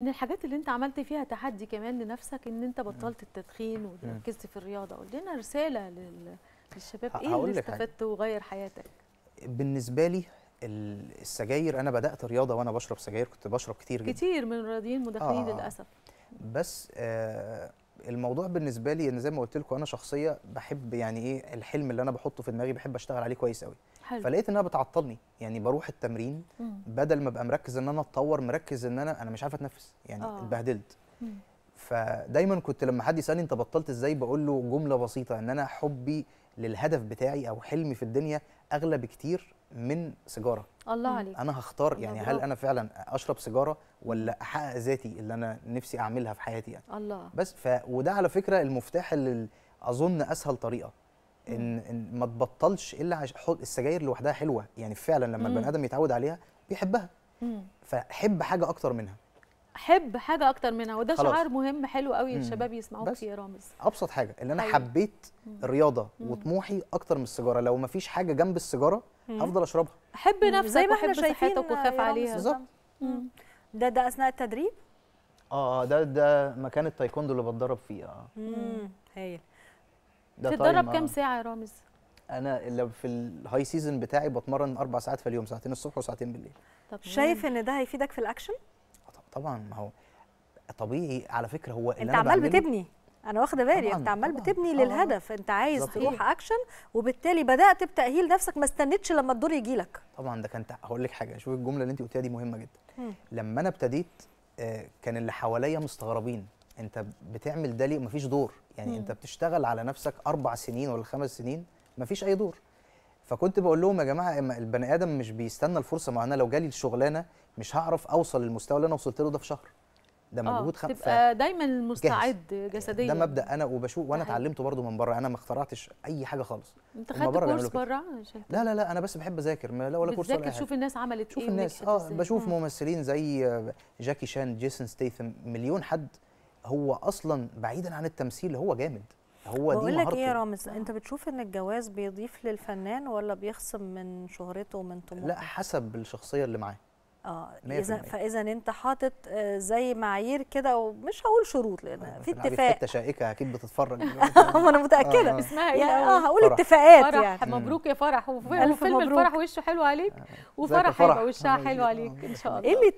من الحاجات اللي انت عملت فيها تحدي كمان لنفسك ان انت بطلت التدخين وركزت في الرياضه قول لنا رساله للشباب ايه اللي استفدته وغير حياتك بالنسبه لي السجاير انا بدات رياضه وانا بشرب سجاير كنت بشرب كتير جدا كتير من الرياضيين المدخنين آه،, آه للاسف بس آه الموضوع بالنسبه لي ان زي ما قلت لكم انا شخصيه بحب يعني ايه الحلم اللي انا بحطه في دماغي بحب اشتغل عليه كويس قوي حلو. فلقيت انها بتعطلني يعني بروح التمرين مم. بدل ما ابقى مركز ان انا اتطور مركز ان انا انا مش عارف اتنفس يعني آه. اتبهدلت فدايما كنت لما حد يسالني انت بطلت ازاي بقول له جمله بسيطه ان انا حبي للهدف بتاعي او حلمي في الدنيا اغلى بكتير من سيجاره الله عليك انا هختار يعني هل انا فعلا اشرب سيجاره ولا احقق ذاتي اللي انا نفسي اعملها في حياتي يعني الله بس ف وده على فكره المفتاح اللي اظن اسهل طريقه ان, إن ما تبطلش الا حط السجاير لوحدها حلوه يعني فعلا لما البني ادم يتعود عليها بيحبها مم. فحب حاجه اكتر منها حب حاجه اكتر منها وده خلاص. شعار مهم حلو قوي الشباب يسمعوه فيه يا رامز ابسط حاجه ان انا طيب. حبيت الرياضه وطموحي اكتر من السيجاره لو ما فيش حاجه جنب السيجاره هفضل اشربها حب نفسك زي ما احنا شايفين وخاف عليها بالظبط ده ده اثناء التدريب آه،, اه ده ده مكان التايكوندو اللي بتدرب فيه اه هايل تتدرب كام آه. ساعه يا رامز انا لو في الهاي سيزون بتاعي بتمرن اربع ساعات في اليوم ساعتين الصبح وساعتين بالليل طب شايف ان ده هيفيدك في الاكشن طبعا ما هو طبيعي على فكره هو اللي انت عمال بتبني انا واخده بالي انت عمال طبعًا بتبني طبعًا للهدف انت عايز تروح إيه؟ اكشن وبالتالي بدات بتاهيل نفسك ما استنيتش لما الدور يجي لك طبعا ده كان هقول لك حاجه شوف الجمله اللي انت قلتيها دي مهمه جدا م. لما انا ابتديت آه، كان اللي حواليا مستغربين انت بتعمل ده ليه مفيش دور يعني مم. انت بتشتغل على نفسك اربع سنين ولا خمس سنين مفيش اي دور فكنت بقول لهم يا جماعه البني ادم مش بيستنى الفرصه ما انا لو جالي الشغلانه مش هعرف اوصل للمستوى اللي انا وصلت له ده في شهر ده آه، مجهود خمسة تبقى دايما مستعد جسديا ده مبدا انا وبشوف وانا اتعلمته برضو من بره انا ما اخترعتش اي حاجه خالص انت خدت كورس بره لا لا لا انا بس بحب اذاكر لا ولا كورس ولا تشوف الناس عملت ايه الناس اه بشوف ممثلين زي جاكي شان جيسون ستيثم مليون حد هو اصلا بعيدا عن التمثيل هو جامد هو دي بقول لك ايه يا رامز انت بتشوف ان الجواز بيضيف للفنان ولا بيخصم من شهرته ومن طموحه لا حسب الشخصيه اللي معاه اه اذا فاذا انت حاطط آه، زي معايير كده ومش هقول شروط لان آه، في اتفاق حته شائكه اكيد بتتفرج آه، انا متاكده آه اسمها ايه يعني اه هقول اتفاقات فرح يعني. مبروك يا فرح وفيلم الفرح وشه حلو عليك وفرح هيبقى وشها حلو عليك ان شاء الله ايه